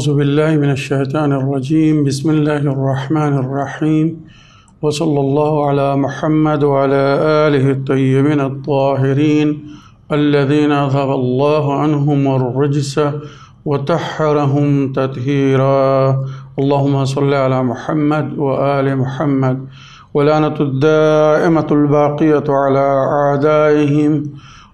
أعوذ بالله من الشيطان الرجيم بسم الله الرحمن الرحيم وصلى الله على محمد وعلى آله الطيبين الطاهرين الذين أذهب الله عنهم الرجس وطهرهم تطهيرا اللهم صل على محمد وآل محمد ولعنة الدائمة الباقية على أعدائهم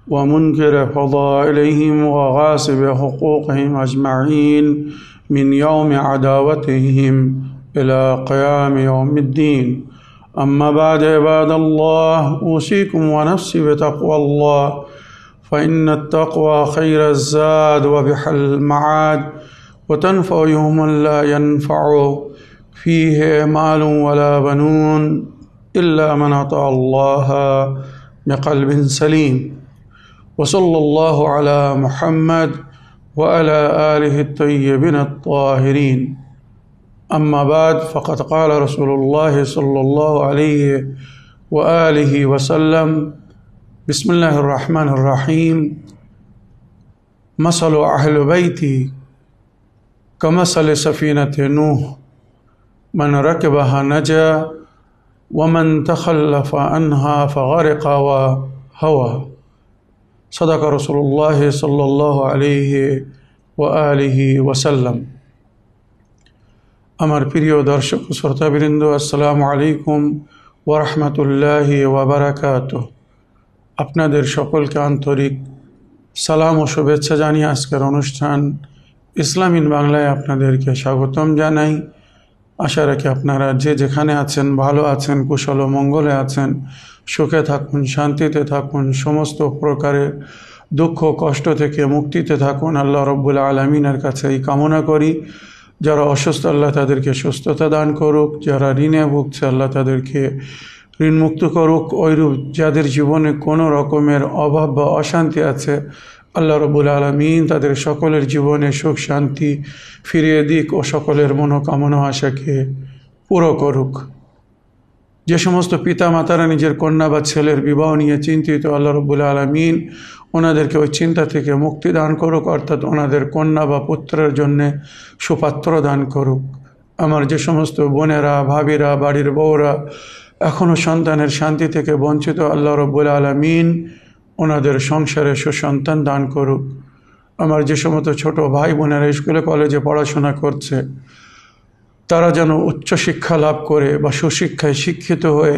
ومنكر فضائلهم وغاسب حقوقهم أجمعين من يوم عداوتهم إلى قيام يوم الدين أما بعد عباد الله أوصيكم ونفسي بتقوى الله فإن التقوى خير الزاد وبحل المعاد وتنفع يوم لا ينفع فيه مال ولا بنون إلا من أطاع الله بقلب سليم وصلى الله على محمد وعلى آله الطيبين الطاهرين أما بعد فقد قال رسول الله صلى الله عليه وآله وسلم بسم الله الرحمن الرحيم مثل أهل بيتي كمثل سفينة نوح من ركبها نجا ومن تخلف عنها فغرق وهوى صدق رسول الله صلى الله عليه وآله وسلم আমার প্রিয় দর্শক শ্রোতাবৃন্দ আসসালামু আলাইকুম ওরহমতুল্লাহ ওবরাকাত আপনাদের সকলকে আন্তরিক সালাম ও শুভেচ্ছা জানি আজকের অনুষ্ঠান ইসলামিন বাংলায় আপনাদেরকে স্বাগতম জানাই আশা রাখি আপনারা যে যেখানে আছেন ভালো আছেন কুশল ও মঙ্গলে আছেন সুখে থাকুন শান্তিতে থাকুন সমস্ত প্রকারের দুঃখ কষ্ট থেকে মুক্তিতে থাকুন আল্লাহ রব্বুল আলমিনের কাছে এই কামনা করি যারা অসুস্থ আল্লাহ তাদেরকে সুস্থতা দান করুক যারা ঋণে ভুগছে আল্লাহ তাদেরকে ঋণমুক্ত করুক ওইরূপ যাদের জীবনে কোনো রকমের অভাব বা অশান্তি আছে আল্লাহ রবুল আলমিন তাদের সকলের জীবনে সুখ শান্তি ফিরিয়ে দিক ও সকলের মনোকামনা আশাকে পুরো করুক যে সমস্ত পিতা মাতারা নিজের কন্যা বা ছেলের বিবাহ নিয়ে চিন্তিত আল্লাহ রব্বুল আলমিন ওনাদেরকে ওই চিন্তা থেকে মুক্তি দান করুক অর্থাৎ ওনাদের কন্যা বা পুত্রের জন্যে সুপাত্র দান করুক আমার যে সমস্ত বোনেরা ভাবিরা বাড়ির বউরা এখনও সন্তানের শান্তি থেকে বঞ্চিত আল্লাহ রব্বুল আলমিন ওনাদের সংসারে সুসন্তান দান করুক আমার যে সমস্ত ছোট ভাই বোনেরা স্কুলে কলেজে পড়াশোনা করছে তারা যেন উচ্চশিক্ষা লাভ করে বা সুশিক্ষায় শিক্ষিত হয়ে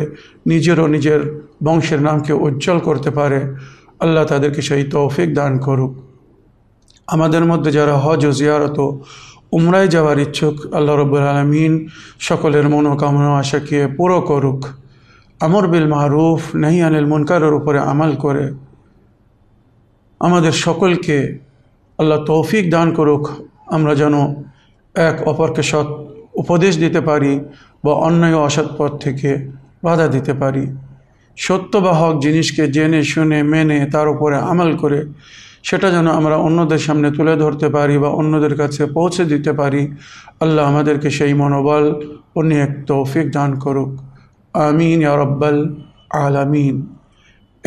নিজেরও নিজের বংশের নামকে উজ্জ্বল করতে পারে আল্লাহ তাদেরকে সেই তৌফিক দান করুক আমাদের মধ্যে যারা হজ ও জিয়ারত উমরায় যাওয়ার ইচ্ছুক আল্লাহ রব্বুল আলমিন সকলের মনোকামনা আশাকে পুরো করুক আমর বিল মাহরুফ নাহি আনিল মুনকারের উপরে আমাল করে আমাদের সকলকে আল্লাহ তৌফিক দান করুক আমরা যেন এক অপরকে সৎ উপদেশ দিতে পারি বা অন্যায় অসৎ পথ থেকে বাধা দিতে পারি সত্য বা হক জিনিসকে জেনে শুনে মেনে তার উপরে আমল করে সেটা যেন আমরা অন্যদের সামনে তুলে ধরতে পারি বা অন্যদের কাছে পৌঁছে দিতে পারি আল্লাহ আমাদেরকে সেই মনোবল অন্য এক তৌফিক দান করুক আমিন আল আলামিন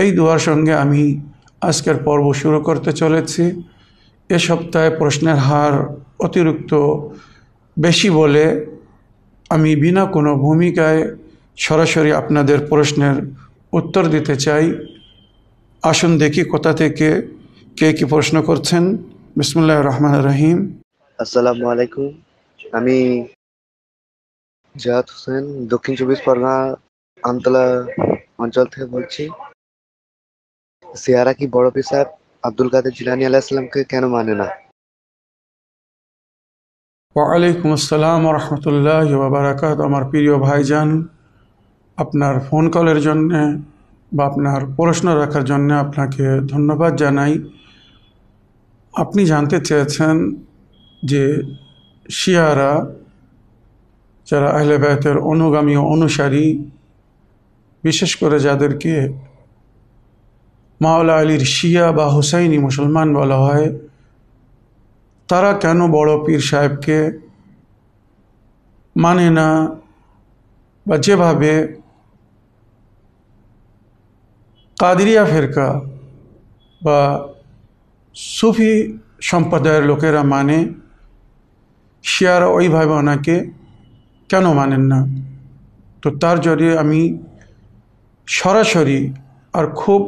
এই দুয়ার সঙ্গে আমি আজকের পর্ব শুরু করতে চলেছি এ সপ্তাহে প্রশ্নের হার অতিরিক্ত বেশি বলে আমি বিনা কোনো ভূমিকায় সরাসরি আপনাদের প্রশ্নের উত্তর দিতে চাই আসুন দেখি কোথা থেকে কে কি প্রশ্ন করছেন বিসমুল্লাহ রহমান রহিম আসসালামু আলাইকুম আমি জাহাদ হোসেন দক্ষিণ চব্বিশ পরগনা আমতলা অঞ্চল থেকে বলছি সিয়ারা কি বড় পিসাব আব্দুল কাদের জিলানি আলাহিসামকে কেন মানে না ওয়ালাইকুম আসসালাম রহমতুল্লাহ বারাকাত আমার প্রিয় ভাইজান আপনার ফোন কলের জন্যে বা আপনার প্রশ্ন রাখার জন্য আপনাকে ধন্যবাদ জানাই আপনি জানতে চেয়েছেন যে শিয়ারা যারা আহলেবায়তের অনুগামী অনুসারী বিশেষ করে যাদেরকে মাওলা আলীর শিয়া বা হুসাইনি মুসলমান বলা হয় তারা কেন বড় পীর সাহেবকে মানে না বা যেভাবে কাদিরিয়া ফেরকা বা সুফি সম্প্রদায়ের লোকেরা মানে শিয়ারা ওইভাবে ওনাকে কেন মানেন না তো তার জড়িয়ে আমি সরাসরি আর খুব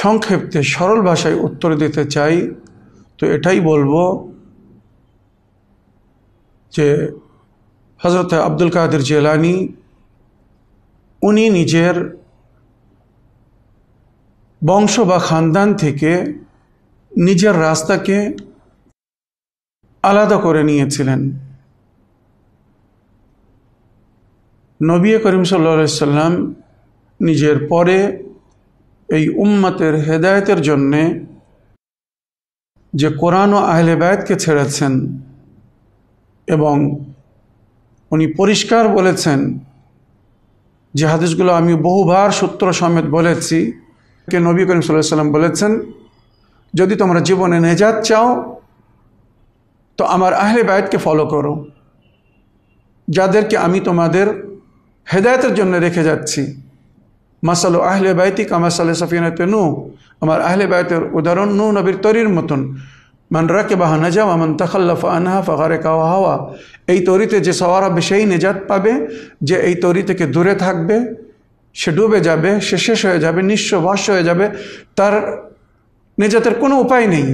সংক্ষেপে সরল ভাষায় উত্তর দিতে চাই তো এটাই বলবো যে হজরত আব্দুল কাদের জেলানি উনি নিজের বংশ বা খানদান থেকে নিজের রাস্তাকে আলাদা করে নিয়েছিলেন নবী করিম সাল্লা সাল্লাম নিজের পরে এই উম্মতের হেদায়তের জন্যে যে কোরআন ও আহলে বায়তকে ছেড়েছেন এবং উনি পরিষ্কার বলেছেন যে হাদিসগুলো আমি বহুবার সূত্র সমেত বলেছি কে নবী করিম সাল্লাহ সাল্লাম বলেছেন যদি তোমরা জীবনে নেজাত চাও তো আমার আহলে বায়তকে ফলো করো যাদেরকে আমি তোমাদের হেদায়তের জন্য রেখে যাচ্ছি মাসালো আহলে আমার কামাসালে সফিয়ানা নু আমার আহলে বায়তের উদাহরণ নু নবীর তরির মতন মান রাকে বাহা যাওয়া মান তাখাল্লাফা আনহা ফাগারে কাওয়া হাওয়া এই তরিতে যে সওয়ার হবে সেই নেজাত পাবে যে এই তরি থেকে দূরে থাকবে সে ডুবে যাবে সে শেষ হয়ে যাবে নিঃস্ব ভাষ্য হয়ে যাবে তার নেজাতের কোনো উপায় নেই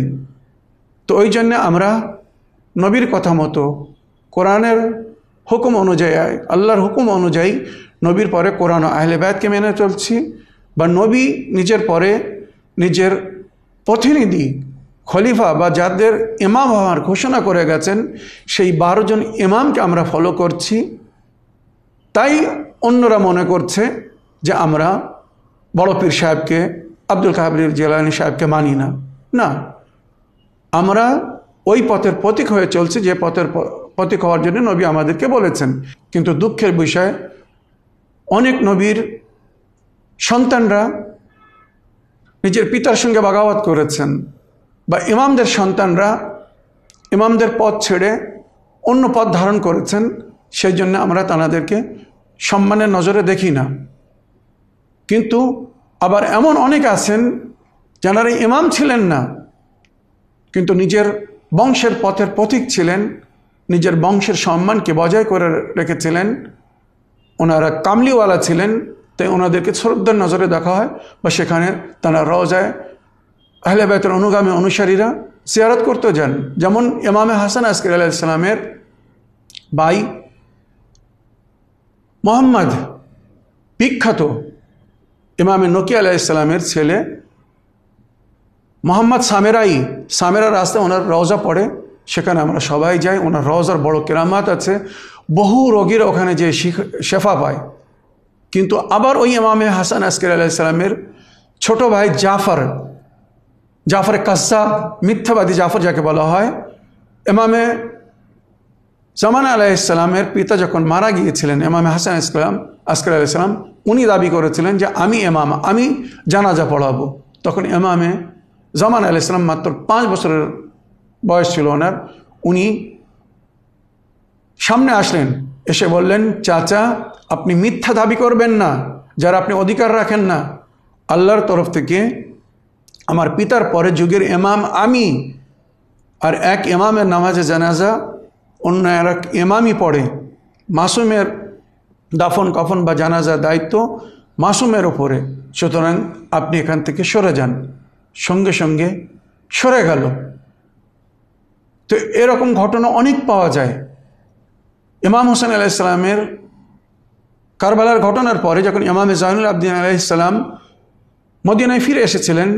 তো ওই জন্যে আমরা নবীর কথা মতো কোরআনের হুকুম অনুযায়ী আল্লাহর হুকুম অনুযায়ী নবীর পরে কোরআন আহলে বায়াতকে মেনে চলছি বা নবী নিজের পরে নিজের প্রতিনিধি খলিফা বা যাদের ইমাম হওয়ার ঘোষণা করে গেছেন সেই বারো জন ইমামকে আমরা ফলো করছি তাই অন্যরা মনে করছে যে আমরা বড় পীর সাহেবকে আব্দুল কাহাবির জেলানি সাহেবকে মানি না না আমরা ওই পথের প্রতীক হয়ে চলছি যে পথের প্রতীক হওয়ার জন্য নবী আমাদেরকে বলেছেন কিন্তু দুঃখের বিষয় অনেক নবীর সন্তানরা নিজের পিতার সঙ্গে বাগাওয়াত করেছেন বা ইমামদের সন্তানরা ইমামদের পথ ছেড়ে অন্য পথ ধারণ করেছেন সেই জন্য আমরা তাঁদেরকে সম্মানের নজরে দেখি না কিন্তু আবার এমন অনেক আছেন যারা ইমাম ছিলেন না কিন্তু নিজের বংশের পথের পথিক ছিলেন নিজের বংশের সম্মানকে বজায় করে রেখেছিলেন ওনারা কামলিওয়ালা ছিলেন তাই ওনাদেরকে শ্রদ্ধার নজরে দেখা হয় বা সেখানে তারা যায় আহলে বেতের অনুগামী অনুসারীরা সিয়ারত করতে যান যেমন ইমামে হাসান আজকের আল্লাহ ইসলামের ভাই মোহাম্মদ বিখ্যাত ইমামে নকি আলাহ ইসলামের ছেলে মোহাম্মদ সামেরাই সামেরা রাস্তায় ওনার রওজা পড়ে সেখানে আমরা সবাই যাই ওনার রওজার বড় কেরামাত আছে বহু রোগীরা ওখানে যে শেফা পায় কিন্তু আবার ওই ইমামে হাসান আসকের আলাইসালামের ছোট ভাই জাফর জাফর কাসা মিথ্যাবাদী জাফর যাকে বলা হয় এমামে জামান আলাইসালামের পিতা যখন মারা গিয়েছিলেন এমামে হাসান ইসলাম আসকার আলাইসালাম উনি দাবি করেছিলেন যে আমি এমাম আমি জানাজা পড়াবো তখন এমামে জামান আলাইসালাম মাত্র পাঁচ বছরের বয়স ছিল ওনার উনি সামনে আসলেন এসে বললেন চাচা আপনি মিথ্যা দাবি করবেন না যারা আপনি অধিকার রাখেন না আল্লাহর তরফ থেকে আমার পিতার পরের যুগের এমাম আমি আর এক এমামের নামাজে জানাজা অন্য এক এমামই পড়ে মাসুমের দাফন কফন বা জানাজা দায়িত্ব মাসুমের ওপরে সুতরাং আপনি এখান থেকে সরে যান সঙ্গে সঙ্গে সরে গেল তো এরকম ঘটনা অনেক পাওয়া যায় ইমাম হোসেন ইসলামের কারবালার ঘটনার পরে যখন ইমাম জাহিনুল আবদিন ইসলাম মদিনায় ফিরে এসেছিলেন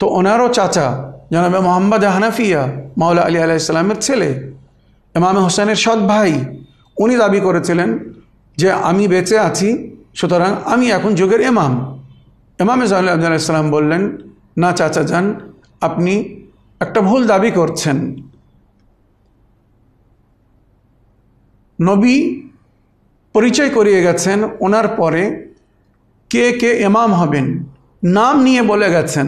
তো ওনারও চাচা জনাবে মোহাম্মদ হানাফিয়া মাওলা আলী ইসলামের ছেলে ইমাম হোসেনের সৎ ভাই উনি দাবি করেছিলেন যে আমি বেঁচে আছি সুতরাং আমি এখন যুগের এমাম এমামে জাহুল আবদুল্লাহ ইসলাম বললেন না চাচা যান আপনি একটা ভুল দাবি করছেন নবী পরিচয় করিয়ে গেছেন ওনার পরে কে কে এমাম হবেন নাম নিয়ে বলে গেছেন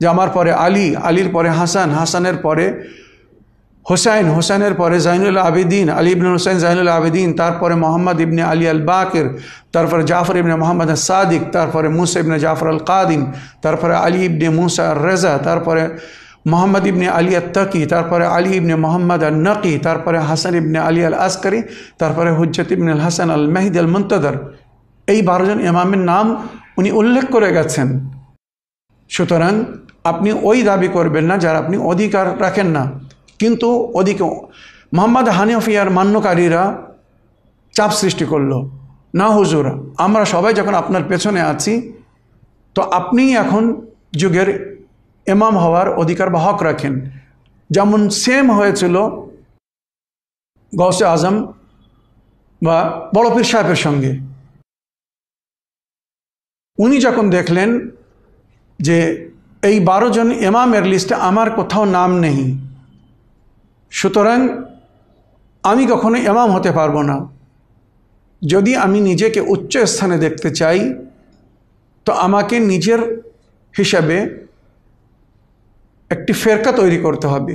যে আমার পরে আলী আলীর পরে হাসান হাসানের পরে হোসাইন হোসাইনের পরে জাইনুল আবেদিন আলী ইবনুল হোসাইন জাইনুল আবেদিন তারপরে মোহাম্মদ ইবনে আলী আল বাকের তারপরে জাফর ইবনে মোহাম্মদ সাদিক তারপরে মুসা ইবনে জাফর আল কাদিম তারপরে আলী ইবনে মুসা রেজা তারপরে মোহাম্মদ ইবনে আলী আত্তাকি তারপরে আলী ইবনে মোহাম্মদ আল নকি তারপরে হাসান ইবনে আলী আল আসকারি তারপরে হুজ্জত ইবনে আল হাসান আল মেহিদ আল মুন্তদার এই বারোজন ইমামের নাম উনি উল্লেখ করে গেছেন সুতরাং আপনি ওই দাবি করবেন না যার আপনি অধিকার রাখেন না কিন্তু ওদিকে মোহাম্মদ হানিফিয়ার মান্যকারীরা চাপ সৃষ্টি করলো না হুজুর আমরা সবাই যখন আপনার পেছনে আছি তো আপনি এখন যুগের এমাম হওয়ার অধিকার বা হক রাখেন যেমন সেম হয়েছিল গৌসে আজম বা বড়পীর সাহেবের সঙ্গে উনি যখন দেখলেন যে এই বারো জন এমামের লিস্টে আমার কোথাও নাম নেই সুতরাং আমি কখনো এমাম হতে পারবো না যদি আমি নিজেকে উচ্চ স্থানে দেখতে চাই তো আমাকে নিজের হিসাবে একটি ফেরকা তৈরি করতে হবে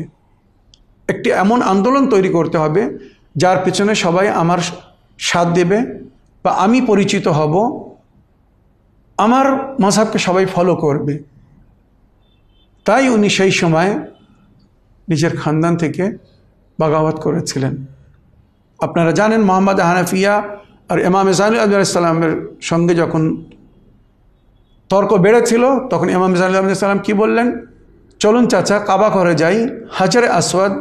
একটি এমন আন্দোলন তৈরি করতে হবে যার পেছনে সবাই আমার সাথ দেবে বা আমি পরিচিত হব আমার মজাবকে সবাই ফলো করবে তাই উনি সেই সময় নিজের খানদান থেকে বাগাওয়াত করেছিলেন আপনারা জানেন মোহাম্মদ হানাফিয়া আর ইমাম জাহানুল আবদুল্লাহ সঙ্গে যখন তর্ক বেড়েছিল তখন ইমাম জাহানুল আবদুল্লাহ কী বললেন চলুন চাচা কাবা ঘরে যাই হাজারে আসওয়াদ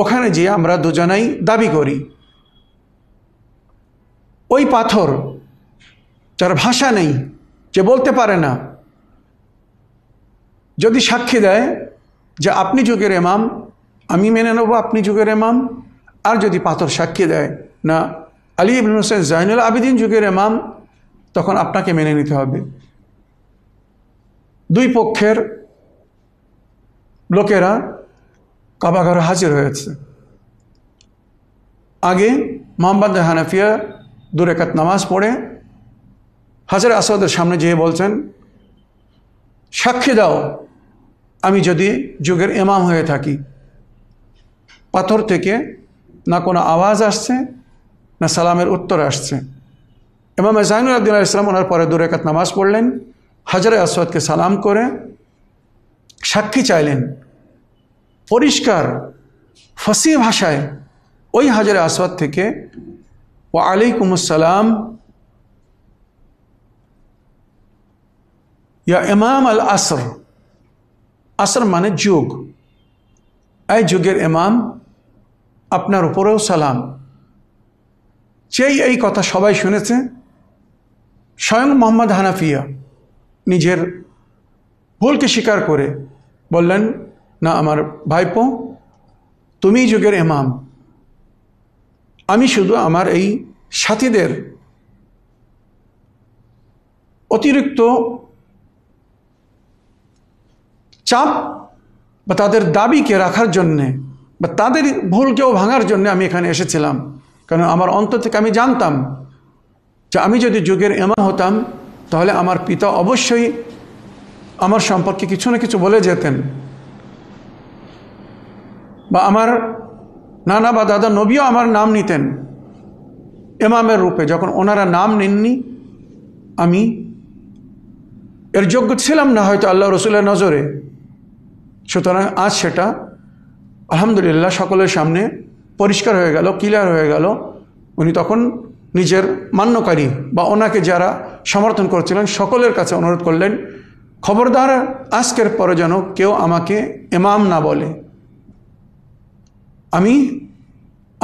ওখানে যেয়ে আমরা দুজনাই দাবি করি ওই পাথর যার ভাষা নেই যে বলতে পারে না যদি সাক্ষী দেয় যে আপনি যুগের এমাম আমি মেনে নেব আপনি যুগের এমাম আর যদি পাথর সাক্ষী দেয় না আলী ইবিন হোসেন জাইনুল আবেদিন যুগের এমাম তখন আপনাকে মেনে নিতে হবে দুই পক্ষের লোকেরা কাবাঘরে হাজির হয়েছে আগে মোহাম্মদ হানাফিয়া দুরেকাত নামাজ পড়ে হাজার আসাদের সামনে যেয়ে বলছেন সাক্ষী দাও আমি যদি যুগের এমাম হয়ে থাকি পাথর থেকে না কোনো আওয়াজ আসছে না সালামের উত্তর আসছে এমাম জাহিনুল আব্দুল্লাহ ইসলাম ওনার পরে দুরেকাত নামাজ পড়লেন হাজারে আসাদকে সালাম করে সাক্ষী চাইলেন পরিষ্কার ফসি ভাষায় ওই হাজারে আসবাদ থেকে ওয়া আলাইকুম আসসালাম ইয়া এমাম আল আসর আসর মানে যুগ এই যুগের এমাম আপনার উপরেও সালাম যেই এই কথা সবাই শুনেছে স্বয়ং মোহাম্মদ হানাফিয়া নিজের ভুলকে স্বীকার করে বললেন না আমার ভাইপো তুমি যুগের এমাম আমি শুধু আমার এই সাথীদের অতিরিক্ত চাপ বা তাদের দাবিকে রাখার জন্যে বা তাদের ভুলকেও ভাঙার জন্য আমি এখানে এসেছিলাম কারণ আমার অন্তর থেকে আমি জানতাম যে আমি যদি যুগের এমাম হতাম তাহলে আমার পিতা অবশ্যই আমার সম্পর্কে কিছু না কিছু বলে যেতেন বা আমার নানা বা দাদা নবীও আমার নাম নিতেন এমামের রূপে যখন ওনারা নাম নেননি আমি এর যোগ্য ছিলাম না হয়তো আল্লাহ রসুলের নজরে সুতরাং আজ সেটা আলহামদুলিল্লাহ সকলের সামনে পরিষ্কার হয়ে গেল ক্লিয়ার হয়ে গেল উনি তখন নিজের মান্যকারী বা ওনাকে যারা সমর্থন করছিলেন সকলের কাছে অনুরোধ করলেন খবরদার আজকের পরে যেন কেউ আমাকে এমাম না বলে আমি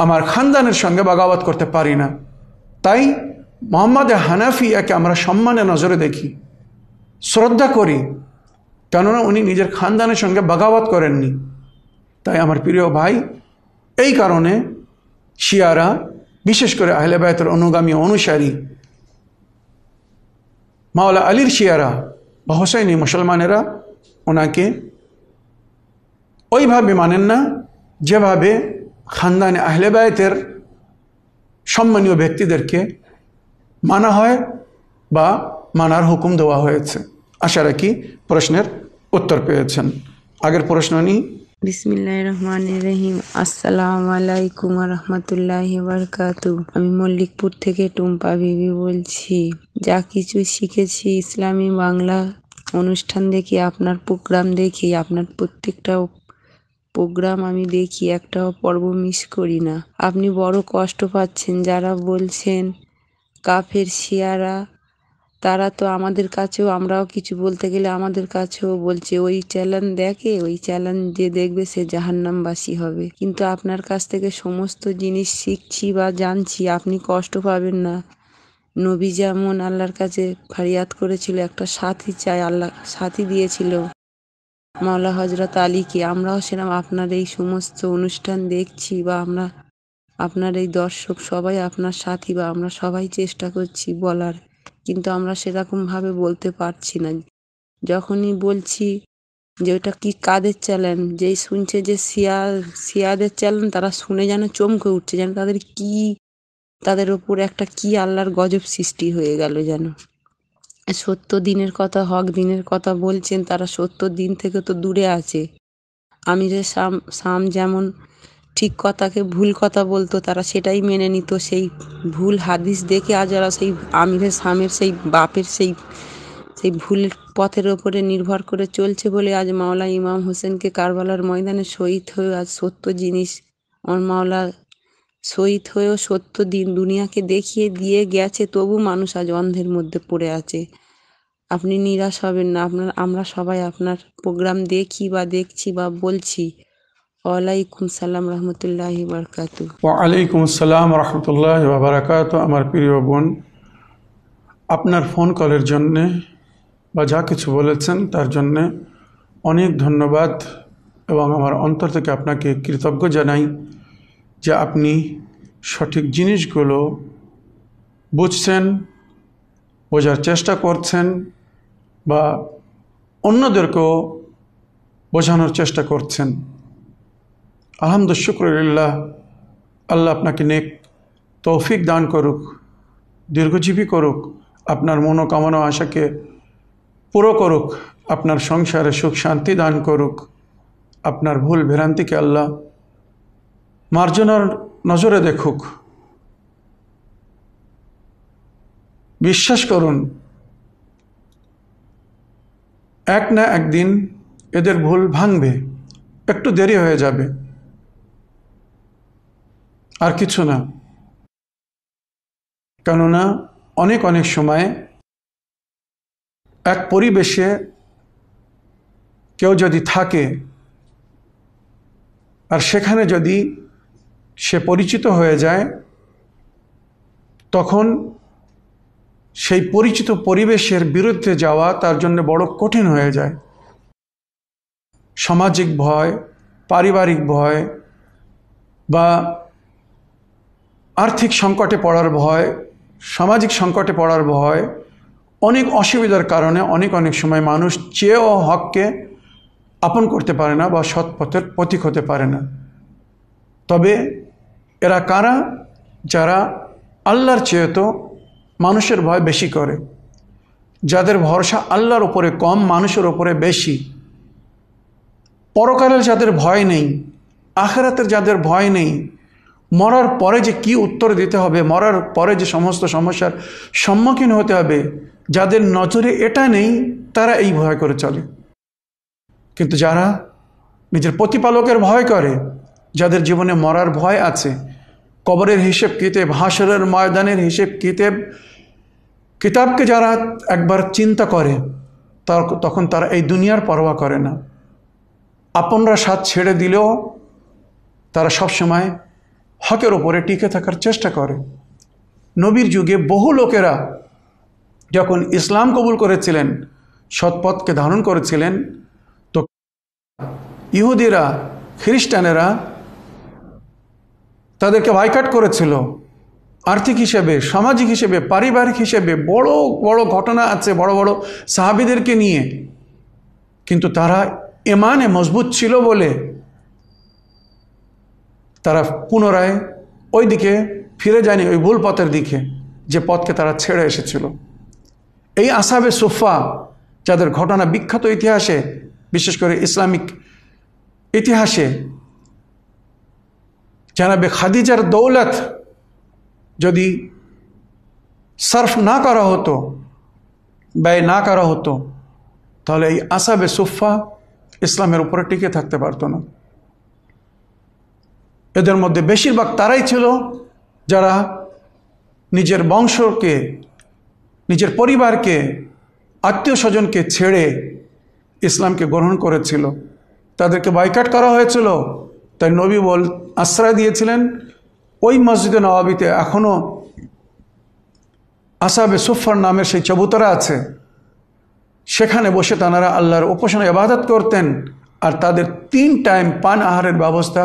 আমার খানদানের সঙ্গে বাগাবাত করতে পারি না তাই মোহাম্মদ হানাফিয়াকে আমরা সম্মানে নজরে দেখি শ্রদ্ধা করি কেননা উনি নিজের খানদানের সঙ্গে বাগাবাত করেননি তাই আমার প্রিয় ভাই এই কারণে শিয়ারা বিশেষ করে আহলেবায়তের অনুগামী অনুসারী মাওলা আলীর শিয়ারা ভাষায় নেই মুসলমানেরা ওনাকে ওইভাবে মানেন না যেভাবে খানদানি আহলেবায়তের সম্মানীয় ব্যক্তিদেরকে মানা হয় বা মানার হুকুম দেওয়া হয়েছে আশা রাখি প্রশ্নের উত্তর পেয়েছেন আগের প্রশ্ন নিয়ে বিসমিল্লাহ রহমান রহিম আসসালামু আলাইকুম রহমতুল্লাহ বারকাতু আমি মল্লিকপুর থেকে টুম্পা বিবি বলছি যা কিছু শিখেছি ইসলামী বাংলা অনুষ্ঠান দেখি আপনার প্রোগ্রাম দেখি আপনার প্রত্যেকটা প্রোগ্রাম আমি দেখি একটাও পর্ব মিস করি না আপনি বড় কষ্ট পাচ্ছেন যারা বলছেন কাফের শিয়ারা তারা তো আমাদের কাছেও আমরাও কিছু বলতে গেলে আমাদের কাছেও বলছে ওই চ্যানেল দেখে ওই চ্যানেল যে দেখবে সে জাহান্নামবাসী হবে কিন্তু আপনার কাছ থেকে সমস্ত জিনিস শিখছি বা জানছি আপনি কষ্ট পাবেন না নবী যেমন আল্লাহর কাছে ফারিয়াদ করেছিল একটা সাথী চাই আল্লাহ সাথী দিয়েছিল মাওলা হজরত আলীকে আমরাও সেরকম আপনার এই সমস্ত অনুষ্ঠান দেখছি বা আমরা আপনার এই দর্শক সবাই আপনার সাথী বা আমরা সবাই চেষ্টা করছি বলার কিন্তু আমরা সেরকমভাবে বলতে পারছি না যখনই বলছি যে ওটা কি কাদের চ্যানেল যেই শুনছে যে শিয়া শিয়াদের চ্যানেল তারা শুনে যেন চমকে উঠছে যেন তাদের কি তাদের ওপর একটা কি আল্লাহর গজব সৃষ্টি হয়ে গেল যেন সত্য দিনের কথা হক দিনের কথা বলছেন তারা সত্য দিন থেকে তো দূরে আছে আমি যে সাম সাম যেমন ঠিক কথাকে ভুল কথা বলতো তারা সেটাই মেনে নিত সেই ভুল হাদিস দেখে আজ ওরা সেই আমিরের স্বামীর সেই বাপের সেই সেই ভুল পথের ওপরে নির্ভর করে চলছে বলে আজ মাওলা ইমাম হোসেনকে কারবালার ময়দানে শহীদ হয়ে আজ সত্য জিনিস ওর মাওলা শহীদ হয়েও সত্য দিন দুনিয়াকে দেখিয়ে দিয়ে গেছে তবু মানুষ আজ অন্ধের মধ্যে পড়ে আছে আপনি নিরাশ হবেন না আপনার আমরা সবাই আপনার প্রোগ্রাম দেখি বা দেখছি বা বলছি ওয়ালাইকুম সালাম রহমতুল্লাহ বারকাত ওয়ালাইকুম আসসালাম রহমতুল্লাহ বারাকাত আমার প্রিয় বোন আপনার ফোন কলের জন্যে বা যা কিছু বলেছেন তার জন্যে অনেক ধন্যবাদ এবং আমার অন্তর থেকে আপনাকে কৃতজ্ঞ জানাই যে আপনি সঠিক জিনিসগুলো বুঝছেন বোঝার চেষ্টা করছেন বা অন্যদেরকেও বোঝানোর চেষ্টা করছেন আলহামদুশুকরুল্লাহ আল্লাহ আপনাকে নেক তৌফিক দান করুক দীর্ঘজীবী করুক আপনার মনোকামনা আশাকে পুরো করুক আপনার সংসারে সুখ শান্তি দান করুক আপনার ভুল ভ্রান্তিকে আল্লাহ মার্জনার নজরে দেখুক বিশ্বাস করুন এক না একদিন এদের ভুল ভাঙবে একটু দেরি হয়ে যাবে আর কিছু না কেননা অনেক অনেক সময় এক পরিবেশে কেউ যদি থাকে আর সেখানে যদি সে পরিচিত হয়ে যায় তখন সেই পরিচিত পরিবেশের বিরুদ্ধে যাওয়া তার জন্য বড় কঠিন হয়ে যায় সামাজিক ভয় পারিবারিক ভয় বা আর্থিক সংকটে পড়ার ভয় সামাজিক সংকটে পড়ার ভয় অনেক অসুবিধার কারণে অনেক অনেক সময় মানুষ চেয়েও হককে আপন করতে পারে না বা সৎপথের প্রতীক হতে পারে না তবে এরা কারা যারা আল্লাহর চেয়ে তো মানুষের ভয় বেশি করে যাদের ভরসা আল্লাহর ওপরে কম মানুষের ওপরে বেশি পরকালের যাদের ভয় নেই আখেরাতের যাদের ভয় নেই মরার পরে যে কি উত্তর দিতে হবে মরার পরে যে সমস্ত সমস্যার সম্মুখীন হতে হবে যাদের নজরে এটা নেই তারা এই ভয় করে চলে কিন্তু যারা নিজের প্রতিপালকের ভয় করে যাদের জীবনে মরার ভয় আছে কবরের হিসেব কিতেব হাসরের ময়দানের হিসেব কিতেব কিতাবকে যারা একবার চিন্তা করে তার তখন তারা এই দুনিয়ার পরোয়া করে না আপনরা সাথ ছেড়ে দিলেও তারা সবসময় হকের ওপরে টিকে থাকার চেষ্টা করে নবীর যুগে বহু লোকেরা যখন ইসলাম কবুল করেছিলেন সৎপথকে ধারণ করেছিলেন তো ইহুদিরা খ্রিস্টানেরা তাদেরকে বাইকাট করেছিল আর্থিক হিসেবে সামাজিক হিসেবে পারিবারিক হিসেবে বড় বড় ঘটনা আছে বড় বড় সাহাবিদেরকে নিয়ে কিন্তু তারা এমানে মজবুত ছিল বলে তারা পুনরায় ওই দিকে ফিরে যায়নি ওই ভুল পথের দিকে যে পথকে তারা ছেড়ে এসেছিল এই আসাবে সোফা যাদের ঘটনা বিখ্যাত ইতিহাসে বিশেষ করে ইসলামিক ইতিহাসে জানাবে খাদিজার দৌলত যদি সার্ফ না করা হতো ব্যয় না করা হতো তাহলে এই আসাবে সোফা ইসলামের উপরে টিকে থাকতে পারতো না এদের মধ্যে বেশিরভাগ তারাই ছিল যারা নিজের বংশকে নিজের পরিবারকে আত্মীয় স্বজনকে ছেড়ে ইসলামকে গ্রহণ করেছিল তাদেরকে বাইকাট করা হয়েছিল তাই নবী বল আশ্রয় দিয়েছিলেন ওই মসজিদে নবাবিতে এখনও আসাবে সুফার নামের সেই চবুতরা আছে সেখানে বসে তাঁরা আল্লাহর উপাসনা ইবাদত করতেন আর তাদের তিন টাইম পান আহারের ব্যবস্থা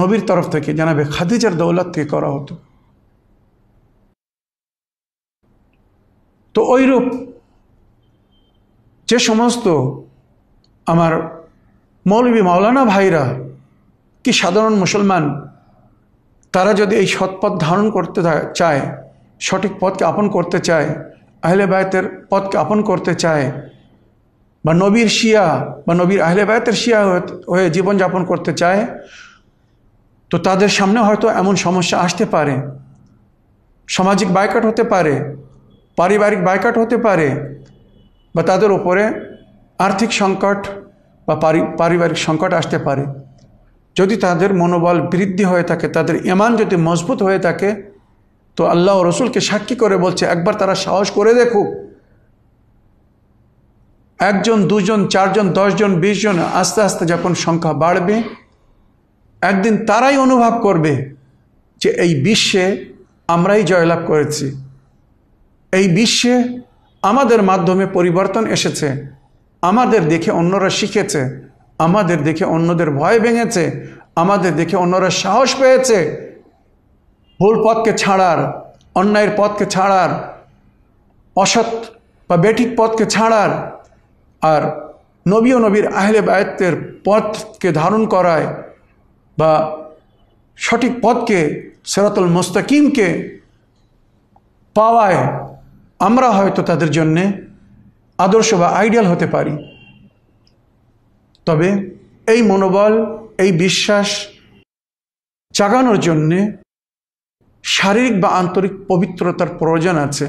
নবীর তরফ থেকে জানাবে খাদিজার দৌলত থেকে করা হতো তো ওইরূপ যে সমস্ত আমার মৌলবী মাওলানা ভাইরা কি সাধারণ মুসলমান তারা যদি এই সৎপথ ধারণ করতে চায় সঠিক পথকে আপন করতে চায় আহলে বায়তের পথকে আপন করতে চায় বা নবীর শিয়া বা নবীর আহলে বায়তের শিয়া হয়ে জীবনযাপন করতে চায় তো তাদের সামনে হয়তো এমন সমস্যা আসতে পারে সামাজিক বাইকাট হতে পারে পারিবারিক বাইকাট হতে পারে বা তাদের ওপরে আর্থিক সংকট বা পারিবারিক সংকট আসতে পারে যদি তাদের মনোবল বৃদ্ধি হয়ে থাকে তাদের ইমান যদি মজবুত হয়ে থাকে তো আল্লাহ রসুলকে সাক্ষী করে বলছে একবার তারা সাহস করে দেখুক একজন দুজন চারজন দশজন বিশজন আস্তে আস্তে যখন সংখ্যা বাড়বে একদিন তারাই অনুভব করবে যে এই বিশ্বে আমরাই জয়লাভ করেছি এই বিশ্বে আমাদের মাধ্যমে পরিবর্তন এসেছে আমাদের দেখে অন্যরা শিখেছে আমাদের দেখে অন্যদের ভয় ভেঙেছে আমাদের দেখে অন্যরা সাহস পেয়েছে ভুল পথকে ছাড়ার অন্যায়ের পথকে ছাড়ার অসৎ বা বেঠিক পথকে ছাড়ার আর নবী ও নবীর আহলে বায়ত্বের পথকে ধারণ করায় বা সঠিক পথকে সেরাতুল মোস্তাকিমকে পাওয়ায় আমরা হয়তো তাদের জন্যে আদর্শ বা আইডিয়াল হতে পারি তবে এই মনোবল এই বিশ্বাস জাগানোর জন্যে শারীরিক বা আন্তরিক পবিত্রতার প্রয়োজন আছে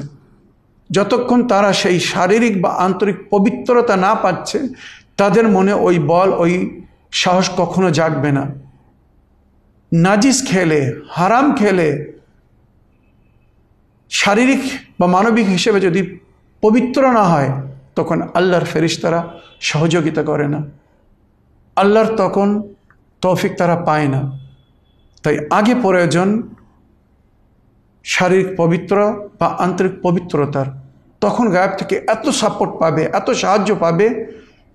যতক্ষণ তারা সেই শারীরিক বা আন্তরিক পবিত্রতা না পাচ্ছে তাদের মনে ওই বল ওই সাহস কখনো জাগবে না নাজিস খেলে হারাম খেলে শারীরিক বা মানবিক হিসেবে যদি পবিত্র না হয় তখন আল্লাহর ফেরিস্তারা সহযোগিতা করে না আল্লাহর তখন তৌফিক তারা পায় না তাই আগে প্রয়োজন শারীরিক পবিত্র বা আন্তরিক পবিত্রতার তখন গায়ব থেকে এত সাপোর্ট পাবে এত সাহায্য পাবে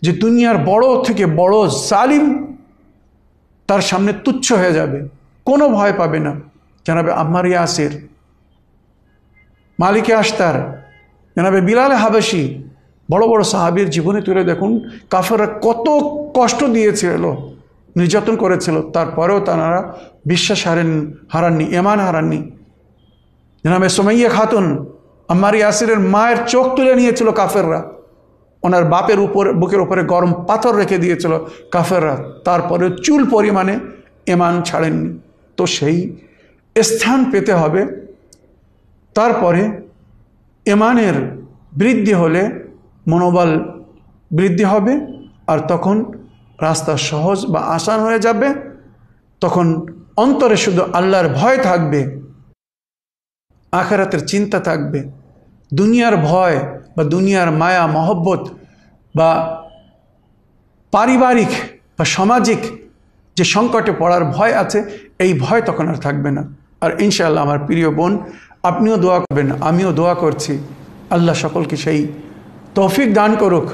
যে দুনিয়ার বড় থেকে বড় জালিম তার সামনে তুচ্ছ হয়ে যাবে কোনো ভয় পাবে না জানাবে আম্মার ইয়াসির মালিকে আস্তার জানাবে বিলালে হাবেশি বড় বড় সাহাবির জীবনে তুলে দেখুন কাফেররা কত কষ্ট দিয়েছিল নির্যাতন করেছিল তারপরেও তারা বিশ্বাস হারেন হারাননি এমান হারাননি জানাবে সোমাইয়া খাতুন আম্মার ইয়াসিরের মায়ের চোখ তুলে নিয়েছিল কাফেররা ওনার বাপের উপর বুকের উপরে গরম পাথর রেখে দিয়েছিল কাফেররা তারপরে চুল পরিমাণে এমান ছাড়েননি তো সেই স্থান পেতে হবে তারপরে এমানের বৃদ্ধি হলে মনোবল বৃদ্ধি হবে আর তখন রাস্তা সহজ বা আসান হয়ে যাবে তখন অন্তরে শুধু আল্লাহর ভয় থাকবে আখেরাতের চিন্তা থাকবে দুনিয়ার ভয় বা দুনিয়ার মায়া মহব্বত বা পারিবারিক বা সামাজিক যে সংকটে পড়ার ভয় আছে এই ভয় তখন আর থাকবে না আর ইনশাআল্লাহ আমার প্রিয় বোন আপনিও দোয়া করবেন আমিও দোয়া করছি আল্লাহ সকলকে সেই তৌফিক দান করুক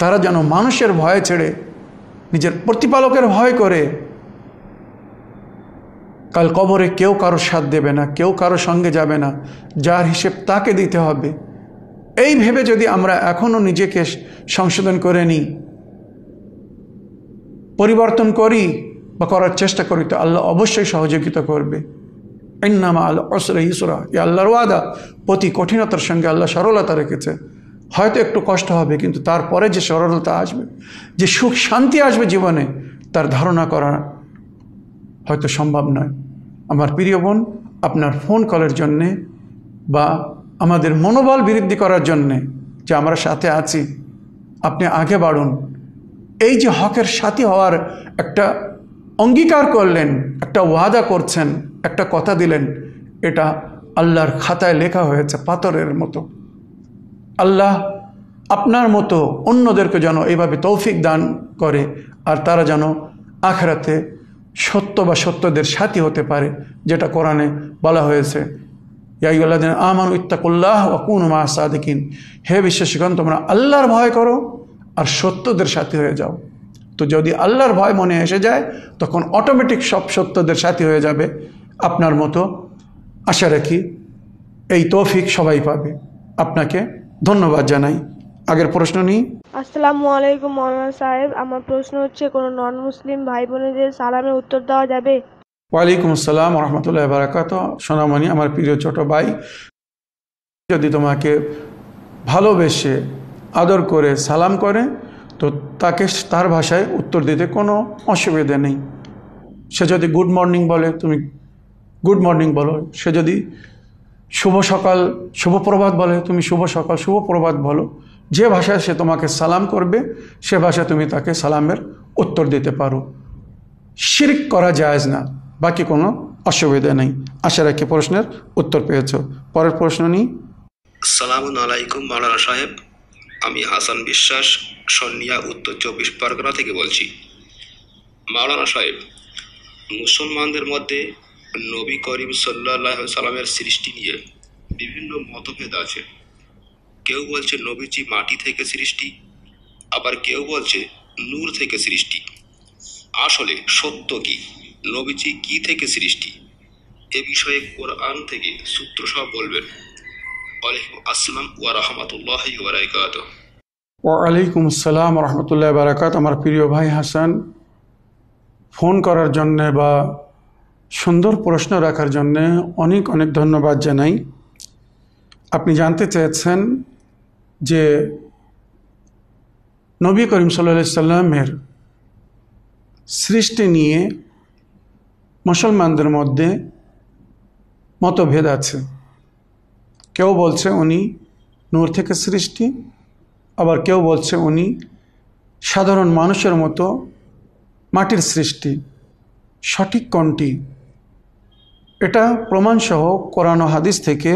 তারা যেন মানুষের ভয় ছেড়ে নিজের প্রতিপালকের ভয় করে কাল কবরে কেউ কারোর সাথ দেবে না কেউ কারো সঙ্গে যাবে না যার হিসেব তাকে দিতে হবে এই ভেবে যদি আমরা এখনও নিজেকে সংশোধন করে নিই পরিবর্তন করি বা করার চেষ্টা করি তো আল্লাহ অবশ্যই সহযোগিতা করবে ইন্নামা আল অসরা ইসরা ই আল্লাহর ওয়াদা প্রতি কঠিনতার সঙ্গে আল্লাহ সরলতা রেখেছে হয়তো একটু কষ্ট হবে কিন্তু তারপরে যে সরলতা আসবে যে সুখ শান্তি আসবে জীবনে তার ধারণা করা হয়তো সম্ভব নয় আমার প্রিয় বোন আপনার ফোন কলের জন্যে বা আমাদের মনোবল বৃদ্ধি করার জন্যে যে আমরা সাথে আছি আপনি আগে বাড়ুন এই যে হকের সাথী হওয়ার একটা অঙ্গীকার করলেন একটা ওয়াদা করছেন একটা কথা দিলেন এটা আল্লাহর খাতায় লেখা হয়েছে পাথরের মতো আল্লাহ আপনার মতো অন্যদেরকে যেন এইভাবে তৌফিক দান করে আর তারা যেন আখরাতে সত্য বা সত্যদের সাথী হতে পারে যেটা কোরআনে বলা হয়েছে ইয়াইউল্লাদিন আমান ইত্তাকুল্লাহ ওয়াকুন মা সাদিকিন হে বিশ্বাসীগণ তোমরা আল্লাহর ভয় করো আর সত্যদের সাথী হয়ে যাও তো যদি আল্লাহর ভয় মনে এসে যায় তখন অটোমেটিক সব সত্যদের সাথী হয়ে যাবে আপনার মতো আশা রাখি এই তৌফিক সবাই পাবে আপনাকে ধন্যবাদ জানাই আগের প্রশ্ন নিই আসসালামু আলাইকুম মৌলানা সাহেব আমার প্রশ্ন হচ্ছে কোনো নন মুসলিম ভাই বোনেদের সালামের উত্তর দেওয়া যাবে ওয়ালাইকুম আসসালাম রহমতুল্লাহ বারাকাত সোনামণি আমার প্রিয় ছোট ভাই যদি তোমাকে ভালোবেসে আদর করে সালাম করে তো তাকে তার ভাষায় উত্তর দিতে কোনো অসুবিধা নেই সে যদি গুড মর্নিং বলে তুমি গুড মর্নিং বলো সে যদি শুভ সকাল শুভ প্রভাত বলে তুমি শুভ সকাল শুভ প্রভাত বলো যে ভাষায় সে তোমাকে সালাম করবে সে ভাষায় তুমি তাকে সালামের উত্তর দিতে পারো শিরিক করা যায়জ না বাকি কোনো অসুবিধা নেই আশা রাখি প্রশ্নের উত্তর পেয়েছ পরের প্রশ্ন নিই সালাম আলাইকুম মালানা সাহেব আমি হাসান বিশ্বাস সন্নিয়া উত্তর চব্বিশ পরগনা থেকে বলছি মাওলানা সাহেব মুসলমানদের মধ্যে নবী করিম সাল্লাহ সালামের সৃষ্টি নিয়ে বিভিন্ন মতভেদ আছে কেউ বলছে নবীজি মাটি থেকে সৃষ্টি আবার কেউ বলছে নূর থেকে সৃষ্টি আসলে সত্য কী নবীজি কি থেকে সৃষ্টি এ বিষয়ে কোরআন থেকে সূত্র সহ বলবেন ওয়ালাইকুম আসসালাম ওয়া রাহমাতুল্লাহ ওয়া বারাকাতুহু ওয়ালাইকুম আসসালাম রহমতুল্লাহ বারাকাত আমার প্রিয় ভাই হাসান ফোন করার জন্যে বা সুন্দর প্রশ্ন রাখার জন্য অনেক অনেক ধন্যবাদ জানাই আপনি জানতে চেয়েছেন যে নবী করিম সাল্লা সাল্লামের সৃষ্টি নিয়ে মুসলমানদের মধ্যে মতভেদ আছে কেউ বলছে উনি নূর থেকে সৃষ্টি আবার কেউ বলছে উনি সাধারণ মানুষের মতো মাটির সৃষ্টি সঠিক কোনটি এটা প্রমাণসহ কোরআন হাদিস থেকে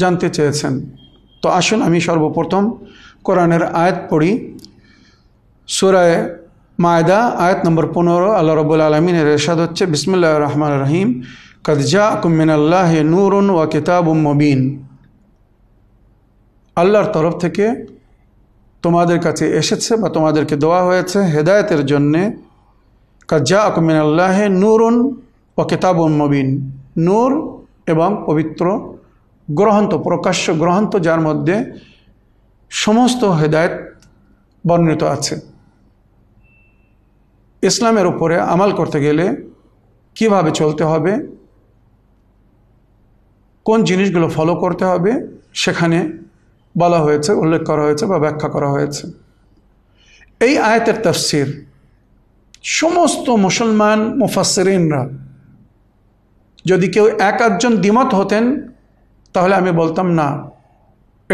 জানতে চেয়েছেন তো আসুন আমি সর্বপ্রথম কোরআনের আয়াত পড়ি সুরায় মায়দা আয়াত নম্বর পনেরো আল্লাহ রবুল আলমিনের এরশাদ হচ্ছে বিসমুল্লাহ রহমান রহিম কদজা কুমিনাল্লাহ নূরুন ওয়া কিতাব মবিন আল্লাহর তরফ থেকে তোমাদের কাছে এসেছে বা তোমাদেরকে দেওয়া হয়েছে হেদায়তের জন্যে কজ্জা আকুমিনাল্লাহ নূরুন ও কেতাব মবিন নূর এবং পবিত্র গ্রহন্ত প্রকাশ্য গ্রহন্ত যার মধ্যে সমস্ত হেদায়ত বর্ণিত আছে ইসলামের ওপরে আমাল করতে গেলে কিভাবে চলতে হবে কোন জিনিসগুলো ফলো করতে হবে সেখানে বলা হয়েছে উল্লেখ করা হয়েছে বা ব্যাখ্যা করা হয়েছে এই আয়াতের তফসির সমস্ত মুসলমান মুফাসরিনরা যদি কেউ এক আধজন দ্বিমত হতেন তাহলে আমি বলতাম না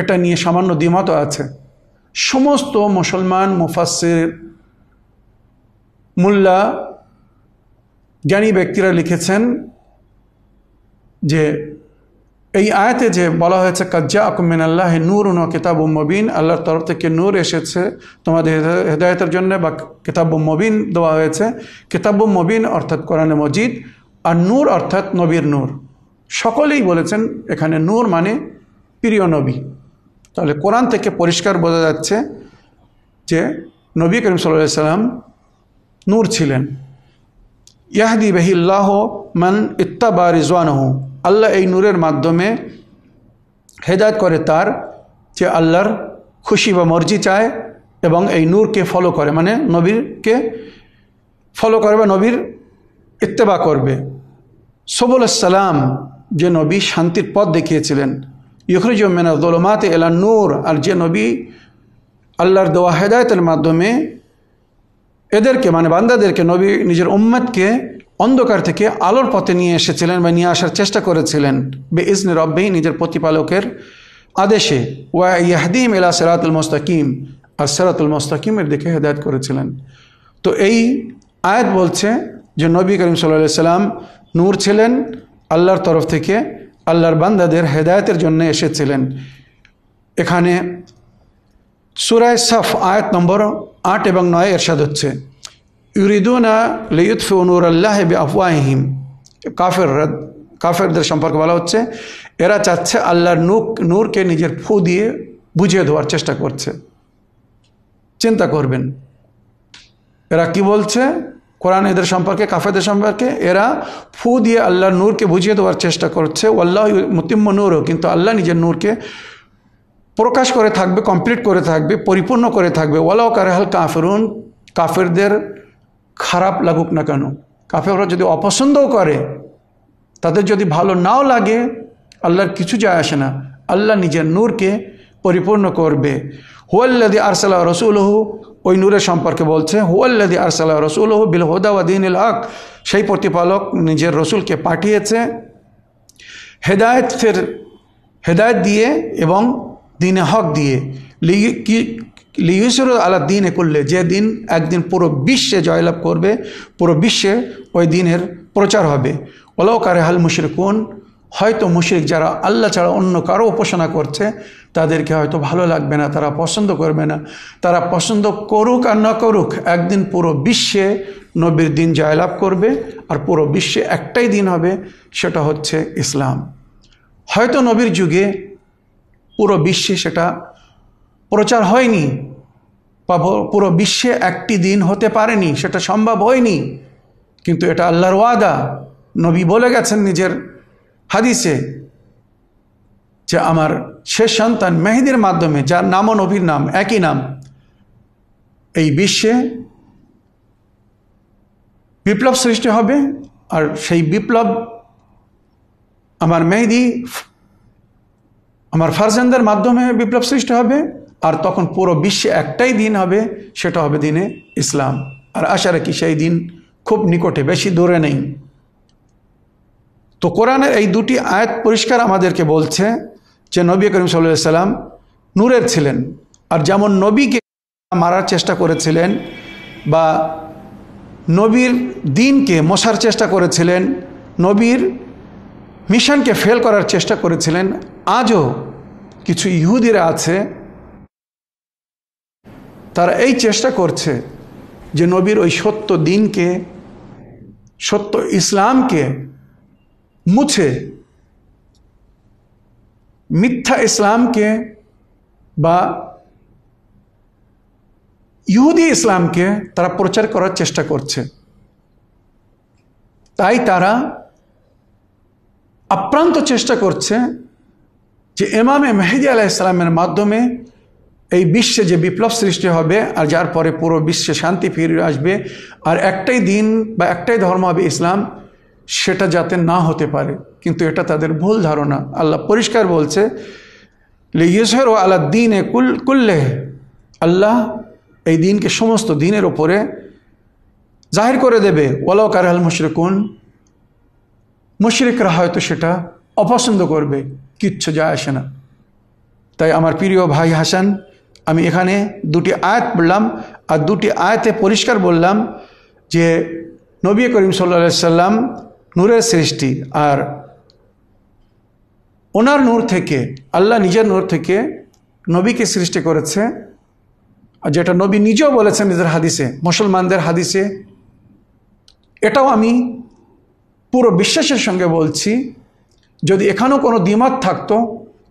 এটা নিয়ে সামান্য দ্বিমতও আছে সমস্ত মুসলমান মুফাসির মোল্লা জ্ঞানী ব্যক্তিরা লিখেছেন যে এই আয়াতে যে বলা হয়েছে কাজ্জা আকুমিন আল্লাহ নূর উন কিতাব মবিন আল্লাহর তরফ থেকে নূর এসেছে তোমাদের হেদায়তের জন্য বা কিতাব মবিন দেওয়া হয়েছে কিতাব মবিন অর্থাৎ কোরআনে মজিদ আর নূর অর্থাৎ নবীর নূর সকলেই বলেছেন এখানে নূর মানে প্রিয় নবী তাহলে কোরআন থেকে পরিষ্কার বোঝা যাচ্ছে যে নবী করিম সাল্লাহ সাল্লাম নূর ছিলেন ইয়াহদি বেহিল্লাহ মান ইত্তাবা রিজওয়ানহ আল্লাহ এই নূরের মাধ্যমে হেদায়ত করে তার যে আল্লাহর খুশি বা মর্জি চায় এবং এই নূরকে ফলো করে মানে নবীরকে ফলো করে বা নবীর ইত্তেবা করবে সবুল সালাম যে নবী শান্তির পথ দেখিয়েছিলেন ইখরিজ মেনা দোলমাতে এলা নূর আর যে নবী আল্লাহর দোয়া হেদায়তের মাধ্যমে এদেরকে মানে বান্দাদেরকে নবী নিজের উম্মতকে অন্ধকার থেকে আলোর পথে নিয়ে এসেছিলেন বা নিয়ে আসার চেষ্টা করেছিলেন বে ইসনে রব্বেই নিজের প্রতিপালকের আদেশে ওয়া ইয়াহদিম এলা সেরাতুল মোস্তাকিম আর সেরাতুল মোস্তাকিমের দিকে হেদায়ত করেছিলেন তো এই আয়াত বলছে যে নবী করিম সাল্লা সাল্লাম নূর ছিলেন আল্লাহর তরফ থেকে আল্লাহর বান্দাদের হেদায়তের জন্য এসেছিলেন এখানে সুরায় সাফ আয়াত নম্বর আট এবং নয় এরশাদ হচ্ছে ইউরিদুনা লিউৎফ অনুর আল্লাহ আফওয়াহিম কাফের কাফেরদের সম্পর্কে বলা হচ্ছে এরা চাচ্ছে আল্লাহর নূর নূরকে নিজের ফু দিয়ে বুঝিয়ে দেওয়ার চেষ্টা করছে চিন্তা করবেন এরা কি বলছে কোরআন এদের সম্পর্কে কাফেদের সম্পর্কে এরা ফু দিয়ে আল্লাহর নূরকে বুঝিয়ে দেওয়ার চেষ্টা করছে আল্লাহ মুতিম্ম নূরও কিন্তু আল্লাহ নিজের নূরকে প্রকাশ করে থাকবে কমপ্লিট করে থাকবে পরিপূর্ণ করে থাকবে ওয়ালাও কারহাল কাফেরুন কাফেরদের খারাপ লাগুক না কেন কাফেররা যদি অপছন্দও করে তাদের যদি ভালো নাও লাগে আল্লাহর কিছু যায় আসে না আল্লাহ নিজের নূরকে পরিপূর্ণ করবে হুয়াল্লাদি আরসাল্লাহ রসুলহু ওই নূরের সম্পর্কে বলছে হুয়াল্লাদি আরসাল্লাহ রসুলহু বিল হোদাওয়াদিন হক সেই প্রতিপালক নিজের রসুলকে পাঠিয়েছে হেদায়তের হেদায়ত দিয়ে এবং দিনে হক দিয়ে লিউসুর আলা দিনে করলে যে দিন একদিন পুরো বিশ্বে জয়লাভ করবে পুরো বিশ্বে ওই দিনের প্রচার হবে ওলাউকারে হাল মুশরিকুন হয়তো মুশরিক যারা আল্লাহ ছাড়া অন্য কারো উপাসনা করছে তাদেরকে হয়তো ভালো লাগবে না তারা পছন্দ করবে না তারা পছন্দ করুক আর না করুক একদিন পুরো বিশ্বে নবীর দিন জয়লাভ করবে আর পুরো বিশ্বে একটাই দিন হবে সেটা হচ্ছে ইসলাম হয়তো নবীর যুগে পুরো বিশ্বে সেটা প্রচার হয়নি বা পুরো বিশ্বে একটি দিন হতে পারেনি সেটা সম্ভব হয়নি কিন্তু এটা আল্লাহর ওয়াদা নবী বলে গেছেন নিজের হাদিসে যে আমার শেষ সন্তান মেহেদির মাধ্যমে যার নামও নবীর নাম একই নাম এই বিশ্বে বিপ্লব সৃষ্টি হবে আর সেই বিপ্লব আমার মেহেদি আমার ফারজানদের মাধ্যমে বিপ্লব সৃষ্টি হবে আর তখন পুরো বিশ্বে একটাই দিন হবে সেটা হবে দিনে ইসলাম আর আশা রাখি সেই দিন খুব নিকটে বেশি দূরে নেই তো কোরআনের এই দুটি আয়াত পরিষ্কার আমাদেরকে বলছে যে নবী করিম সাল্লাম নূরের ছিলেন আর যেমন নবীকে মারার চেষ্টা করেছিলেন বা নবীর দিনকে মশার চেষ্টা করেছিলেন নবীর মিশনকে ফেল করার চেষ্টা করেছিলেন আজও কিছু ইহুদিরা আছে তারা এই চেষ্টা করছে যে নবীর ওই সত্য দিনকে সত্য ইসলামকে মুছে মিথ্যা ইসলামকে বা ইহুদি ইসলামকে তারা প্রচার করার চেষ্টা করছে তাই তারা আপ্রান্ত চেষ্টা করছে যে এমামে মেহেদি আলাইসালামের মাধ্যমে এই বিশ্বে যে বিপ্লব সৃষ্টি হবে আর যার পরে পুরো বিশ্বে শান্তি ফিরে আসবে আর একটাই দিন বা একটাই ধর্ম হবে ইসলাম সেটা যাতে না হতে পারে কিন্তু এটা তাদের ভুল ধারণা আল্লাহ পরিষ্কার বলছে লিগেশ্বর ও আল্লাহ দিন এ কুল কুল্লেহ আল্লাহ এই দিনকে সমস্ত দিনের ওপরে জাহির করে দেবে ওলাও কারাল মুশরিকুন মুশরিকরা হয়তো সেটা অপছন্দ করবে কিচ্ছু যায় আসে না তাই আমার প্রিয় ভাই হাসান আমি এখানে দুটি আয়াত বললাম আর দুটি আয়াতে পরিষ্কার বললাম যে নবী করিম সাল্লা সাল্লাম নূরের সৃষ্টি আর ওনার নূর থেকে আল্লাহ নিজের নূর থেকে নবীকে সৃষ্টি করেছে আর যেটা নবী নিজেও বলেছেন নিজের হাদিসে মুসলমানদের হাদিসে এটাও আমি পুরো বিশ্বাসের সঙ্গে বলছি যদি এখানেও কোনো দ্বিমত থাকতো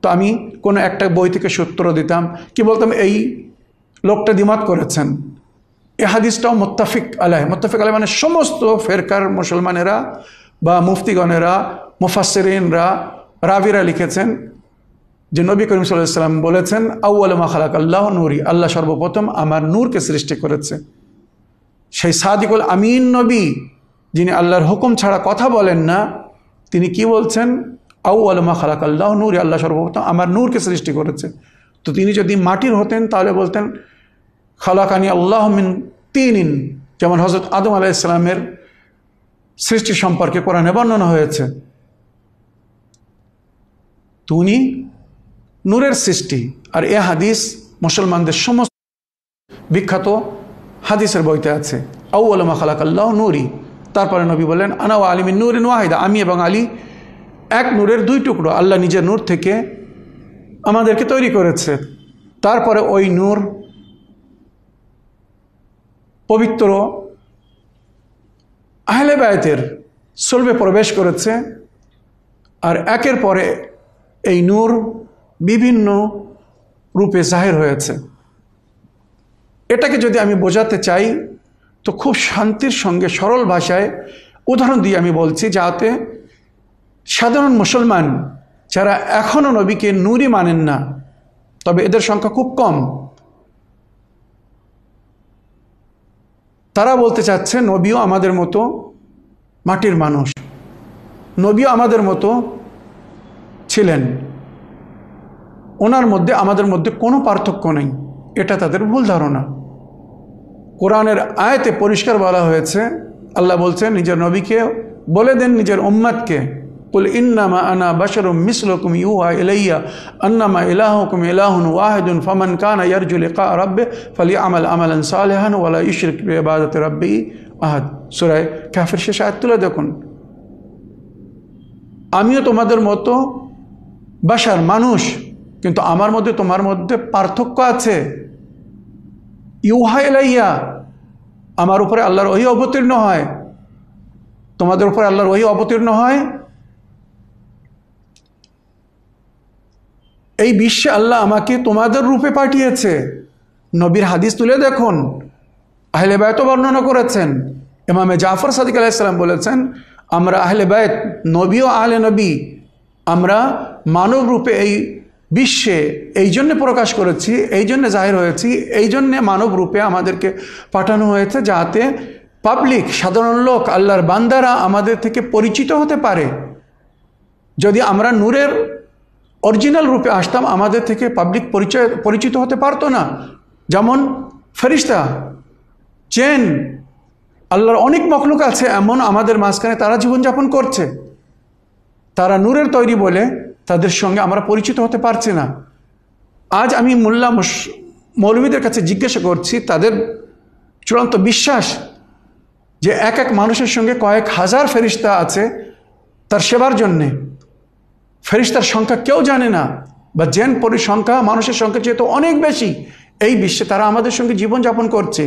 তো আমি কোনো একটা বই থেকে সূত্র দিতাম কি বলতাম এই লোকটা দ্বিমত করেছেন এ হাদিসটাও মোত্তাফিক আলাহ মোত্তাফিক আলাহ মানে সমস্ত ফেরকার মুসলমানেরা বা মুফতিগণেরা মুফাসরিনরা রাবিরা লিখেছেন যে নবী করিম সাল্লাম বলেছেন আউ্লামা খালাক আল্লাহ নুরি আল্লাহ সর্বপ্রথম আমার নূরকে সৃষ্টি করেছে সেই সাদিকুল আমিন নবী যিনি আল্লাহর হুকুম ছাড়া কথা বলেন না তিনি কি বলছেন আউ আলমা খালাক আল্লাহ নূর আল্লাহ সর্বপ্রথম আমার নূরকে সৃষ্টি করেছে তো তিনি যদি মাটির হতেন তাহলে বলতেন খালাকানি আল্লাহ মিন তিন ইন যেমন হজরত আদম আলাহ ইসলামের সৃষ্টি সম্পর্কে কোরআনে বর্ণনা হয়েছে তুনি নূরের সৃষ্টি আর এ হাদিস মুসলমানদের সমস্ত বিখ্যাত হাদিসের বইতে আছে আউ আলমা খালাক আল্লাহ নূরী তারপরে নবী বলেন আনা ও আলিমিন নূরিন ওয়াহিদা আমি এবং আলী এক নূরের দুই টুকরো আল্লাহ নিজের নূর থেকে আমাদেরকে তৈরি করেছে তারপরে ওই নূর পবিত্র আহলে বায়তের সলবে প্রবেশ করেছে আর একের পরে এই নূর বিভিন্ন রূপে জাহের হয়েছে এটাকে যদি আমি বোঝাতে চাই তো খুব শান্তির সঙ্গে সরল ভাষায় উদাহরণ দিয়ে আমি বলছি যাতে সাধারণ মুসলমান যারা এখনও নবীকে নুরি মানেন না তবে এদের সংখ্যা খুব কম তারা বলতে চাচ্ছে নবীও আমাদের মতো মাটির মানুষ নবীও আমাদের মতো ছিলেন ওনার মধ্যে আমাদের মধ্যে কোনো পার্থক্য নেই এটা তাদের ভুল ধারণা কোরআনের আয়তে পরিষ্কার বলা হয়েছে আল্লাহ বলছেন নিজের নবীকে বলে দেন নিজের উম্মাদকে কুল ইন্নামা আনা বাশরুম মিসলকুম ইউহা ইলাইয়া আন্নামা ইলাহুকুম ইলাহুন ওয়াহিদুন ফামান কানা ইয়ারজু লিকা রাব্বে ফালি আমাল আমালান সালেহান ওয়ালা ইশরিক ইবাদত রাব্বি আহাদ সুরায় কাফের শেষ আয়াত তুলে দেখুন আমিও তোমাদের মতো বাসার মানুষ কিন্তু আমার মধ্যে তোমার মধ্যে পার্থক্য আছে ইউহা এলাইয়া আমার উপরে আল্লাহর ওহি অবতীর্ণ হয় তোমাদের উপরে আল্লাহর ওহি অবতীর্ণ হয় এই বিশ্বে আল্লাহ আমাকে তোমাদের রূপে পাঠিয়েছে নবীর হাদিস তুলে দেখুন আহলে বায়ত বর্ণনা করেছেন এমামে জাফর সাদিক আলাইসাল্লাম বলেছেন আমরা আহলে বায়ত নবী ও আহলে নবী আমরা মানব রূপে এই বিশ্বে এই জন্যে প্রকাশ করেছি এই জন্যে জাহির হয়েছি এই জন্যে মানব রূপে আমাদেরকে পাঠানো হয়েছে যাতে পাবলিক সাধারণ লোক আল্লাহর বান্দারা আমাদের থেকে পরিচিত হতে পারে যদি আমরা নূরের অরিজিনাল রূপে আসতাম আমাদের থেকে পাবলিক পরিচয় পরিচিত হতে পারতো না যেমন ফেরিস্তা চেন আল্লাহর অনেক মকলুক আছে এমন আমাদের মাঝখানে তারা জীবনযাপন করছে তারা নূরের তৈরি বলে তাদের সঙ্গে আমরা পরিচিত হতে পারছি না আজ আমি মোল্লা মৌলমীদের কাছে জিজ্ঞাসা করছি তাদের চূড়ান্ত বিশ্বাস যে এক এক মানুষের সঙ্গে কয়েক হাজার ফেরিস্তা আছে তার সেবার জন্যে ফেরিস্তার সংখ্যা কেউ জানে না বা জেন পরিসংখ্যা মানুষের সংখ্যা যেহেতু অনেক বেশি এই বিশ্বে তারা আমাদের সঙ্গে জীবনযাপন করছে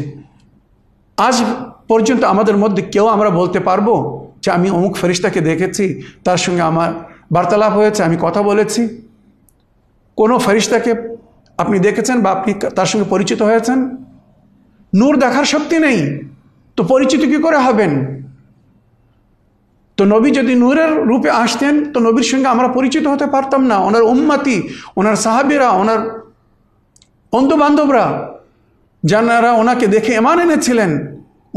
আজ পর্যন্ত আমাদের মধ্যে কেউ আমরা বলতে পারবো যে আমি অমুক ফেরিস্তাকে দেখেছি তার সঙ্গে আমার বার্তালাপ হয়েছে আমি কথা বলেছি কোনো ফেরিস্তাকে আপনি দেখেছেন বা আপনি তার সঙ্গে পরিচিত হয়েছেন নূর দেখার শক্তি নেই তো পরিচিত কী করে হবেন তো নবী যদি নূরের রূপে আসতেন তো নবীর সঙ্গে আমরা পরিচিত হতে পারতাম না ওনার উম্মাতি ওনার সাহাবিরা ওনার বন্ধুবান্ধবরা যারা ওনাকে দেখে এমান এনেছিলেন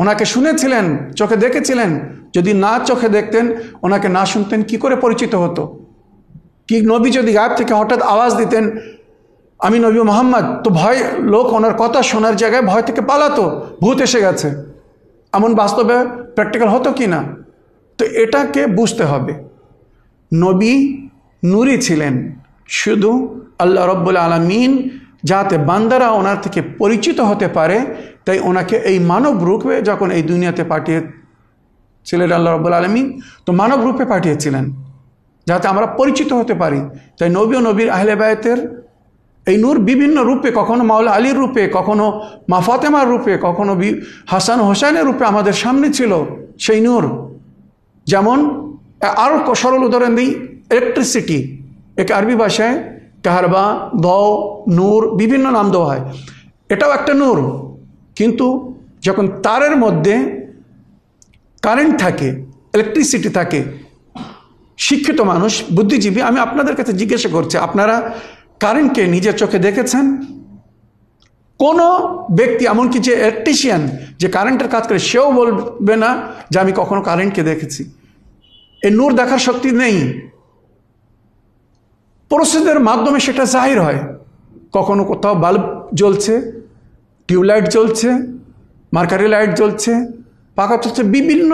ওনাকে শুনেছিলেন চোখে দেখেছিলেন যদি না চোখে দেখতেন ওনাকে না শুনতেন কি করে পরিচিত হতো কি নবী যদি গায়েব থেকে হঠাৎ আওয়াজ দিতেন আমি নবী মোহাম্মদ তো ভয় লোক ওনার কথা শোনার জায়গায় ভয় থেকে পালাতো ভূত এসে গেছে এমন বাস্তবে প্র্যাকটিক্যাল হতো কি না তো এটাকে বুঝতে হবে নবী নুরি ছিলেন শুধু আল্লাহ রব্বুল আলমিন যাতে বান্দারা ওনার থেকে পরিচিত হতে পারে তাই ওনাকে এই মানব রূপে যখন এই দুনিয়াতে পাঠিয়ে ছেলেটা আল্লাহ রব্বুল আলমিন তো মানব রূপে পাঠিয়েছিলেন যাতে আমরা পরিচিত হতে পারি তাই নবী ও নবীর আহলেবায়তের এই নূর বিভিন্ন রূপে কখনো মাওলা আলীর রূপে কখনো মাফাতেমার রূপে কখনো বি হাসান হোসেনের রূপে আমাদের সামনে ছিল সেই নূর যেমন আরও সরল উদাহরণ দিই ইলেকট্রিসিটি একে আরবি ভাষায় কাহারবা দ নূর বিভিন্ন নাম দেওয়া হয় এটাও একটা নূর কিন্তু যখন তারের মধ্যে কারেন্ট থাকে ইলেকট্রিসিটি থাকে শিক্ষিত মানুষ বুদ্ধিজীবী আমি আপনাদের কাছে জিজ্ঞাসা করছি আপনারা কারেন্টকে নিজের চোখে দেখেছেন কোনো ব্যক্তি এমনকি যে ইলেকট্রিশিয়ান যে কারেন্টের কাজ করে সেও বলবে না যে আমি কখনো কারেন্টকে দেখেছি এ নূর দেখার শক্তি নেই পরিস্থিতির মাধ্যমে সেটা জাহির হয় কখনো কোথাও বাল্ব জ্বলছে টিউবলাইট জ্বলছে মার্কারি লাইট জ্বলছে পাকাত হচ্ছে বিভিন্ন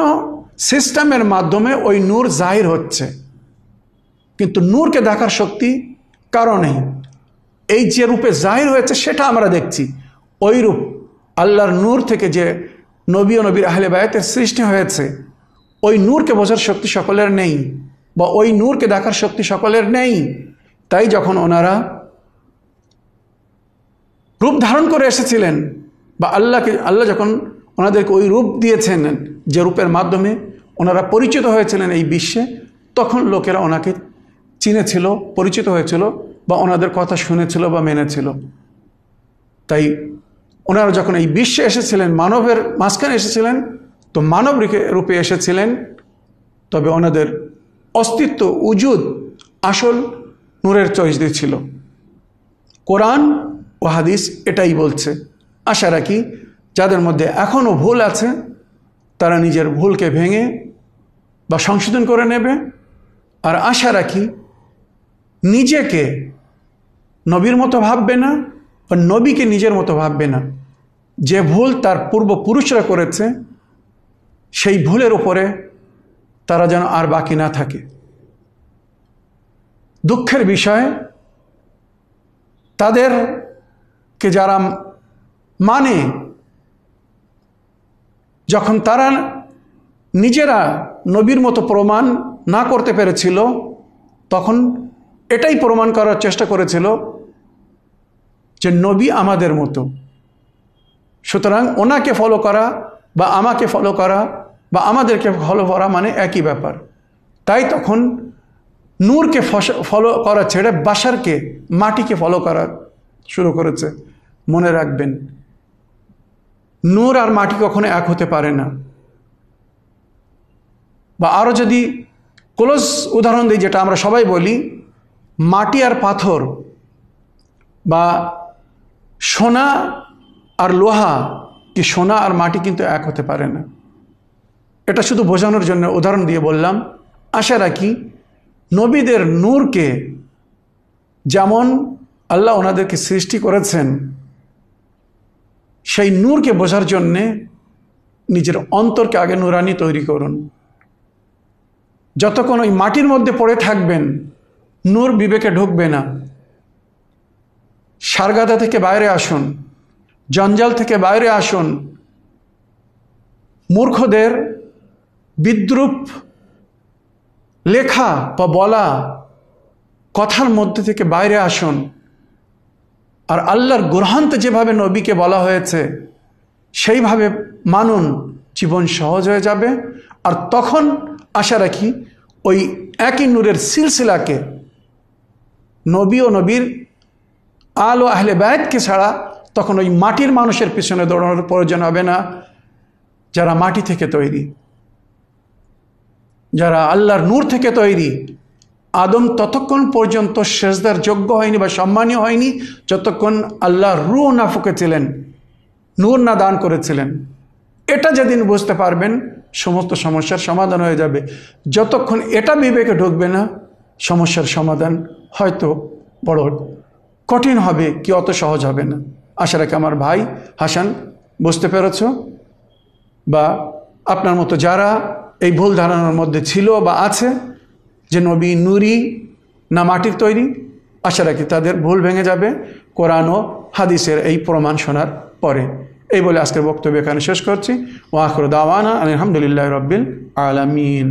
সিস্টেমের মাধ্যমে ওই নূর জাহির হচ্ছে কিন্তু নূরকে দেখার শক্তি কারণেই এই যে রূপে জাহির হয়েছে সেটা আমরা দেখছি ওই রূপ আল্লাহর নূর থেকে যে নবী ও নবীর আহলে বায়াতের সৃষ্টি হয়েছে ওই নূরকে বোঝার শক্তি সকলের নেই বা ওই নূরকে দেখার শক্তি সকলের নেই তাই যখন ওনারা রূপ ধারণ করে এসেছিলেন বা আল্লাহকে আল্লাহ যখন ওনাদেরকে ওই রূপ দিয়েছেন যে রূপের মাধ্যমে ওনারা পরিচিত হয়েছিলেন এই বিশ্বে তখন লোকেরা ওনাকে চিনেছিল পরিচিত হয়েছিল বা ওনাদের কথা শুনেছিল বা মেনেছিল তাই ওনারা যখন এই বিশ্বে এসেছিলেন মানবের মাঝখানে এসেছিলেন তো মানব রূপে এসেছিলেন তবে ওনাদের অস্তিত্ব উজুদ আসল নূরের চয়েস দিয়েছিল কোরআন ও হাদিস এটাই বলছে আশা রাখি যাদের মধ্যে এখনও ভুল আছে তারা নিজের ভুলকে ভেঙে বা সংশোধন করে নেবে আর আশা রাখি নিজেকে নবীর মতো ভাববে না বা নবীকে নিজের মতো ভাববে না যে ভুল তার পূর্বপুরুষরা করেছে সেই ভুলের উপরে তারা যেন আর বাকি না থাকে দুঃখের বিষয়ে তাদেরকে যারা মানে যখন তারা নিজেরা নবীর মতো প্রমাণ না করতে পেরেছিল তখন এটাই প্রমাণ করার চেষ্টা করেছিল যে নবী আমাদের মতো সুতরাং ওনাকে ফলো করা বা আমাকে ফলো করা বা আমাদেরকে ফলো করা মানে একই ব্যাপার তাই তখন নূরকে ফলো করা ছেড়ে বাসারকে মাটিকে ফলো করা শুরু করেছে মনে রাখবেন নূর আর মাটি কখনো এক হতে পারে না বা আরও যদি ক্লোজ উদাহরণ দিই যেটা আমরা সবাই বলি মাটি আর পাথর বা সোনা আর লোহা কি সোনা আর মাটি কিন্তু এক হতে পারে না এটা শুধু বোঝানোর জন্য উদাহরণ দিয়ে বললাম আশা রাখি নবীদের নূরকে যেমন আল্লাহ ওনাদেরকে সৃষ্টি করেছেন সেই নূরকে বোঝার জন্যে নিজের অন্তরকে আগে নুরানি তৈরি করুন যতক্ষণ ওই মাটির মধ্যে পড়ে থাকবেন নূর বিবেকে ঢুকবে না সারগাদা থেকে বাইরে আসুন জঞ্জাল থেকে বাইরে আসুন মূর্খদের বিদ্রুপ লেখা বা বলা কথার মধ্যে থেকে বাইরে আসুন আর আল্লাহর গ্রহান্ত যেভাবে নবীকে বলা হয়েছে সেইভাবে মানুন জীবন সহজ হয়ে যাবে আর তখন আশা রাখি ওই একই নূরের সিলসিলাকে নবী ও নবীর আল ও আহলে ব্যয়তকে ছাড়া তখন ওই মাটির মানুষের পিছনে দৌড়ানোর প্রয়োজন হবে না যারা মাটি থেকে তৈরি যারা আল্লাহর নূর থেকে তৈরি আদম ততক্ষণ পর্যন্ত শেষদার যোগ্য হয়নি বা সম্মানীয় হয়নি যতক্ষণ আল্লাহ রু না ফুকেছিলেন নূর না দান করেছিলেন এটা যেদিন বুঝতে পারবেন সমস্ত সমস্যার সমাধান হয়ে যাবে যতক্ষণ এটা বিবেকে ঢুকবে না সমস্যার সমাধান হয়তো বড় কঠিন হবে কি অত সহজ হবে না আশা রাখি আমার ভাই হাসান বুঝতে পেরেছ বা আপনার মতো যারা এই ভুল ধারণার মধ্যে ছিল বা আছে যে নবী নুরি না মাটির তৈরি আশা রাখি তাদের ভুল ভেঙে যাবে কোরআন ও হাদিসের এই প্রমাণ শোনার পরে এই বলে আজকের বক্তব্য এখানে শেষ করছি ওয়াকর দাওয়ানা আলহামদুলিল্লাহ রব্বিল আলমিন